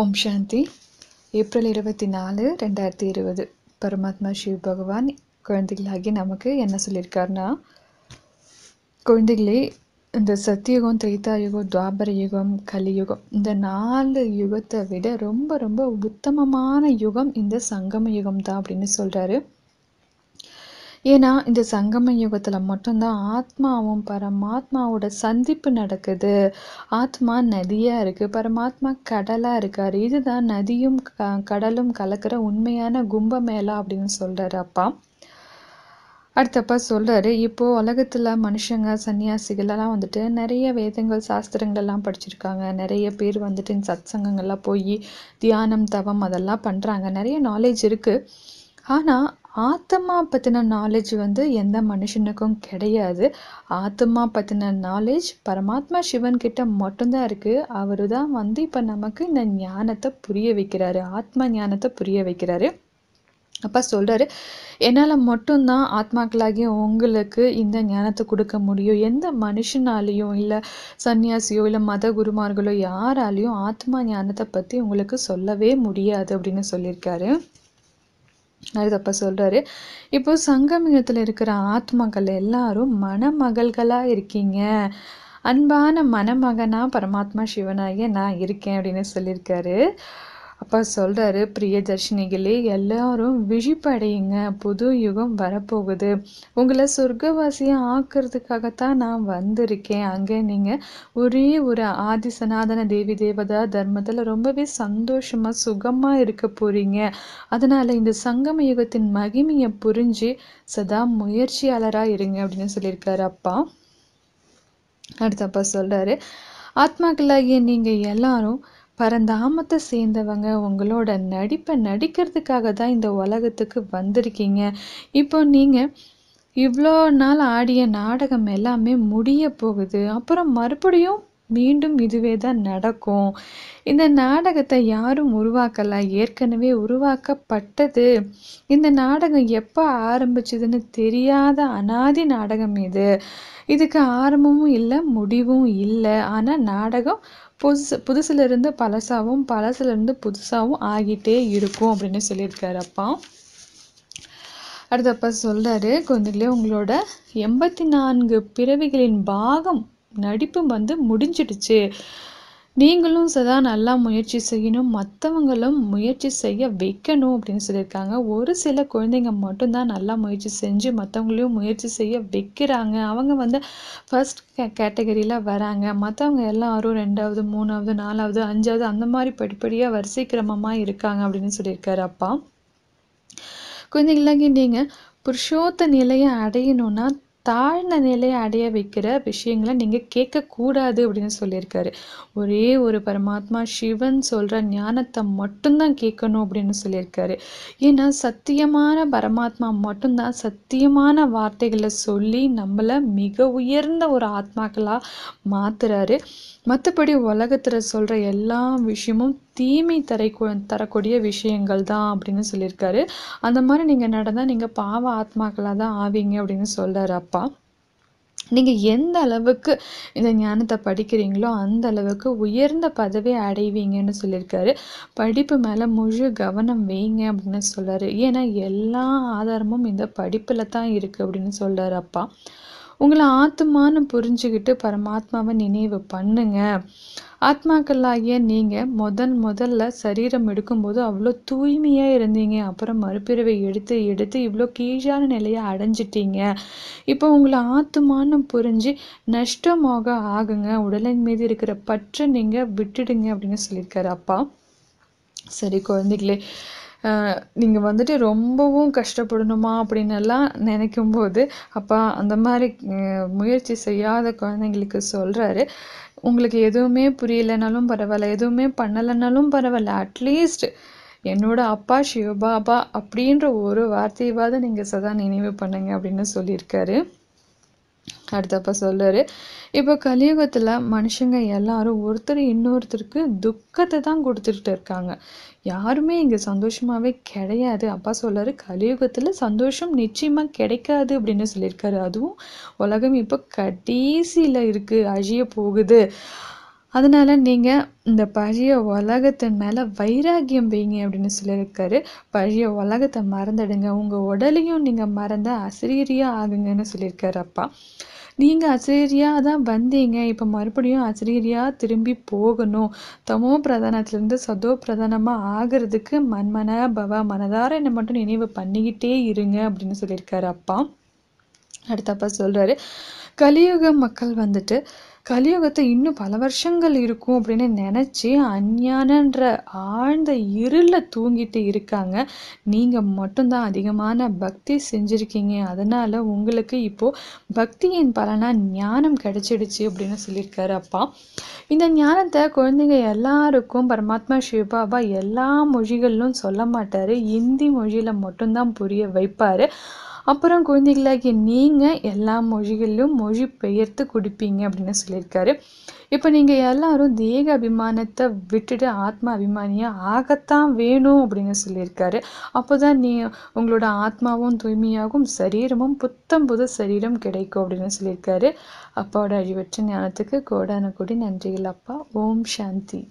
ஓம் சாந்தி April இருபத்தி நாலு ரெண்டாயிரத்தி இருபது பரமாத்மா சிவ் பகவான் குழந்தைகளாகி நமக்கு என்ன சொல்லியிருக்காருன்னா குழந்தைகளே இந்த சத்தியுகம் திரேதா யுகம் துவாபர யுகம் கலியுகம் இந்த நாலு யுகத்தை விட ரொம்ப ரொம்ப உத்தமமான யுகம் இந்த சங்கம யுகம் தான் அப்படின்னு சொல்கிறாரு ஏன்னா இந்த சங்கம யுகத்தில் மட்டும்தான் ஆத்மாவும் பரமாத்மாவோட சந்திப்பு நடக்குது ஆத்மா நதியாக இருக்குது பரமாத்மா கடலாக இருக்கார் இதுதான் நதியும் கடலும் கலக்கிற உண்மையான கும்ப மேலா அப்படின்னு சொல்கிறார் அப்பா அடுத்தப்பா சொல்கிறாரு இப்போது உலகத்தில் மனுஷங்க சன்னியாசிகளெல்லாம் வந்துட்டு நிறைய வேதங்கள் சாஸ்திரங்கள்லாம் படிச்சிருக்காங்க நிறைய பேர் வந்துட்டு இந்த சத் சங்கங்கள்லாம் போய் தியானம் தவம் அதெல்லாம் பண்ணுறாங்க நிறைய நாலேஜ் இருக்குது ஆனால் ஆத்மா பற்றின நாலேஜ் வந்து எந்த மனுஷனுக்கும் கிடையாது ஆத்மா பற்றின நாலேஜ் பரமாத்மா சிவன் கிட்ட மட்டும்தான் இருக்குது அவர் தான் வந்து இப்போ நமக்கு இந்த ஞானத்தை புரிய வைக்கிறாரு ஆத்மா ஞானத்தை புரிய வைக்கிறாரு அப்பா சொல்கிறாரு என்னால் மட்டும்தான் ஆத்மாக்களாகிய உங்களுக்கு இந்த ஞானத்தை கொடுக்க முடியும் எந்த மனுஷனாலேயும் இல்லை சன்னியாசியோ இல்லை மத குருமார்களோ யாராலையும் ஆத்மா ஞானத்தை பற்றி உங்களுக்கு சொல்லவே முடியாது அப்படின்னு சொல்லியிருக்காரு நடுதப்ப சொல்கிறாரு இப்போ சங்கமிகத்தில் இருக்கிற ஆத்மகள் எல்லாரும் மணமகள்களாக இருக்கீங்க அன்பான மணமகனாக பரமாத்மா சிவனாகிய நான் இருக்கேன் அப்படின்னு சொல்லியிருக்காரு அப்பா சொல்கிறாரு பிரியதர்ஷினிகளே எல்லாரும் விழிப்படையுங்க புது யுகம் வரப்போகுது உங்களை சொர்க்கவாசியாக ஆக்குறதுக்காகத்தான் நான் வந்திருக்கேன் அங்கே நீங்கள் ஒரே ஒரு ஆதி சனாதன தேவி தேவதா தர்மத்தில் ரொம்பவே சந்தோஷமாக சுகமாக இருக்க போகிறீங்க அதனால் இந்த சங்கம யுகத்தின் மகிமையை புரிஞ்சு சதா முயற்சியாளராக இருங்க அப்படின்னு சொல்லியிருக்காரு அப்பா அடுத்தப்பா சொல்கிறாரு ஆத்மாக்களாகிய நீங்கள் எல்லாரும் பரந்தாமத்தை சேர்ந்தவங்க உங்களோட நடிப்பை நடிக்கிறதுக்காக தான் இந்த உலகத்துக்கு வந்திருக்கீங்க இப்போ நீங்கள் இவ்வளோ நாள் ஆடிய நாடகம் எல்லாமே முடிய போகுது அப்புறம் மறுபடியும் மீண்டும் இதுவே தான் நடக்கும் இந்த நாடகத்தை யாரும் உருவாக்கலை ஏற்கனவே உருவாக்கப்பட்டது இந்த நாடகம் எப்போ ஆரம்பிச்சதுன்னு தெரியாத அனாதி நாடகம் இது இதுக்கு ஆரம்பமும் இல்லை முடிவும் இல்லை ஆனால் நாடகம் புதுசு புதுசுலேருந்து பழசாகவும் பழசுலேருந்து புதுசாகவும் ஆகிட்டே இருக்கும் அப்படின்னு சொல்லியிருக்காரு அப்பா அடுத்தப்ப சொல்கிறாரு குழந்தைகளே உங்களோட எண்பத்தி நான்கு பிறவிகளின் பாகம் நடிப்பும் வந்து முடிஞ்சிடுச்சு நீங்களும் சதா நல்லா முயற்சி செய்யணும் மற்றவங்களும் முயற்சி செய்ய வைக்கணும் அப்படின்னு சொல்லியிருக்காங்க ஒரு சில குழந்தைங்க மட்டும்தான் நல்லா முயற்சி செஞ்சு மற்றவங்களையும் முயற்சி செய்ய வைக்கிறாங்க அவங்க வந்து ஃபஸ்ட் கேட்டகரியில் வராங்க மற்றவங்க எல்லாரும் ரெண்டாவது மூணாவது நாலாவது அஞ்சாவது அந்த மாதிரி படிப்படியாக வரிசை கிரமமாக இருக்காங்க அப்படின்னு சொல்லியிருக்காரு அப்பா குழந்தைங்களாங்க நீங்கள் புருஷோத்த நிலையை அடையணும்னா தாழ்ந்த நிலையை அடைய வைக்கிற விஷயங்களை நீங்கள் கேட்கக்கூடாது அப்படின்னு சொல்லியிருக்காரு ஒரே ஒரு பரமாத்மா சிவன் சொல்கிற ஞானத்தை மட்டும்தான் கேட்கணும் அப்படின்னு சொல்லியிருக்காரு ஏன்னா சத்தியமான பரமாத்மா மட்டும்தான் சத்தியமான வார்த்தைகளை சொல்லி நம்மளை மிக உயர்ந்த ஒரு ஆத்மாக்களாக மாற்றுறாரு மற்றபடி உலகத்தில் சொல்கிற எல்லா விஷயமும் தீமை தரை தரக்கூடிய விஷயங்கள் தான் அப்படின்னு சொல்லியிருக்காரு அந்த மாதிரி நீங்கள் நடந்தால் நீங்கள் பாவ ஆத்மாக்களாக தான் ஆவீங்க அப்படின்னு சொல்கிறார் கண்டிப்பாக நீங்கள் எந்த அளவுக்கு இந்த ஞானத்தை படிக்கிறீங்களோ அந்த அளவுக்கு உயர்ந்த பதவியை அடைவீங்கன்னு சொல்லியிருக்காரு படிப்பு மேலே முழு கவனம் வைங்க அப்படின்னு சொல்கிறாரு ஏன்னா எல்லா ஆதாரமும் இந்த படிப்பில் தான் இருக்குது அப்படின்னு சொல்கிறார் அப்பா உங்களை ஆத்மான்னு புரிஞ்சுக்கிட்டு பரமாத்மாவை நினைவு பண்ணுங்க ஆத்மாக்களாகிய நீங்கள் முதன் முதல்ல சரீரம் எடுக்கும்போது அவ்வளோ தூய்மையாக இருந்தீங்க அப்புறம் மறுபிறவை எடுத்து எடுத்து இவ்வளோ கீழான நிலையை அடைஞ்சிட்டீங்க இப்போ உங்களை ஆத்துமானம் புரிஞ்சு நஷ்டமாக ஆகுங்க உடலின் மீது இருக்கிற பற்ற நீங்கள் விட்டுடுங்க அப்படின்னு சொல்லியிருக்காரு அப்பா சரி குழந்தைகளே நீங்கள் வந்துட்டு ரொம்பவும் கஷ்டப்படணுமா அப்படின்னு எல்லாம் நினைக்கும் போது அப்பா அந்த மாதிரி முயற்சி செய்யாத குழந்தைங்களுக்கு சொல்கிறாரு உங்களுக்கு எதுவுமே புரியலைனாலும் பரவாயில்ல எதுவுமே பண்ணலைனாலும் பரவாயில்ல அட்லீஸ்ட் என்னோட அப்பா சிவபாபா அப்படின்ற ஒரு வார்த்தையவாத நீங்கள் சதா நினைவு பண்ணுங்க அப்படின்னு சொல்லியிருக்காரு அடுத்தப்ப சொல்லுவாரு இப்போ கலியுகத்தில் மனுஷங்க எல்லாரும் ஒருத்தர் இன்னொருத்தருக்கு துக்கத்தை தான் கொடுத்துட்டு இருக்காங்க யாருமே இங்கே சந்தோஷமாகவே கிடையாது அப்பா சொல்லாரு கலியுகத்தில் சந்தோஷம் நிச்சயமாக கிடைக்காது அப்படின்னு சொல்லியிருக்காரு அதுவும் உலகம் இப்போ கடைசியில் இருக்குது அழிய போகுது அதனால் நீங்கள் இந்த பழைய உலகத்தின் மேலே வைராகியம் வைங்க அப்படின்னு சொல்லியிருக்காரு பழைய உலகத்தை மறந்துடுங்க உங்கள் உடலையும் நீங்கள் மறந்த அசிரியரியாக ஆகுங்கன்னு சொல்லியிருக்காரு அப்பா நீங்கள் அசிரியாக தான் வந்தீங்க இப்போ மறுபடியும் அசிரியரியாக திரும்பி போகணும் தமோ பிரதானத்துலேருந்து சதோ பிரதானமாக ஆகிறதுக்கு மண்மன பவ மனதார என்னை மட்டும் நினைவு பண்ணிக்கிட்டே இருங்க அப்படின்னு சொல்லியிருக்காரு அப்பா அடுத்தப்பா சொல்கிறாரு கலியுக மக்கள் வந்துட்டு கலியுகத்தை இன்னும் பல வருஷங்கள் இருக்கும் அப்படின்னு நினச்சி அஞ்ஞானன்ற ஆழ்ந்த இருளில் தூங்கிட்டு இருக்காங்க நீங்கள் மட்டும்தான் அதிகமான பக்தி செஞ்சுருக்கீங்க அதனால் உங்களுக்கு இப்போது பக்தியின் பலனாக ஞானம் கிடச்சிடுச்சு அப்படின்னு சொல்லியிருக்காரு அப்பா இந்த ஞானத்தை குழந்தைங்க எல்லாருக்கும் பரமாத்மா சிவபாபா எல்லா மொழிகளிலும் சொல்ல மாட்டார் இந்தி மொழியில் மட்டும்தான் புரிய வைப்பார் அப்புறம் குழந்தைகளாகிய நீங்கள் எல்லா மொழிகளிலும் மொழி பெயர்த்து கொடுப்பீங்க அப்படின்னு சொல்லியிருக்காரு இப்போ நீங்கள் எல்லாரும் தேக அபிமானத்தை விட்டுட்டு ஆத்மா அபிமானியாக ஆகத்தான் வேணும் அப்படின்னு சொல்லியிருக்காரு அப்போ தான் நீ உங்களோட ஆத்மாவும் தூய்மையாகும் சரீரமும் புத்தம் புது சரீரம் கிடைக்கும் அப்படின்னு சொல்லியிருக்காரு அப்பாவோட அழிவற்ற ஞானத்துக்கு கோடான கொடி நன்றிகள் அப்பா ஓம் சாந்தி